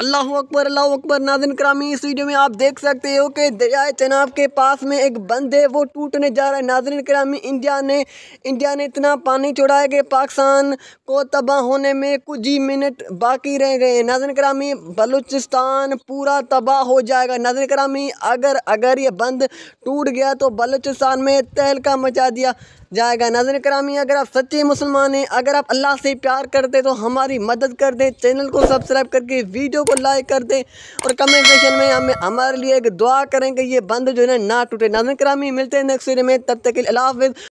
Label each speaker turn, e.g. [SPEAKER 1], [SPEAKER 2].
[SPEAKER 1] अल्लाह अकबर अल्लाह अकबर नाजन करामी इस वीडियो में आप देख सकते हो कि दरियाए चनाब के पास में एक बंद है वो टूटने जा रहा है नाजन करामी इंडिया ने इंडिया ने इतना पानी छोड़ा है कि पाकिस्तान को तबाह होने में कुछ ही मिनट बाकी रह गए हैं नाजन करामी बलूचिस्तान पूरा तबाह हो जाएगा नाजन करामी अगर अगर ये बंद टूट गया तो बलूचिस्तान में तहलका मचा दिया जाएगा नाजन करामी अगर आप सच्चे मुसलमान हैं अगर आप अल्लाह से प्यार करते तो हमारी मदद कर दें चैनल को सब्सक्राइब करके वीडियो वीडियो को लाइक कर दें और कमेंट सेक्शन में हमें हमारे लिए एक दुआ करें कि ये बंद जो है ना टूटे नजर करामी मिलते हैं नेक्स्ट वीडियो में तब तक के अलाफ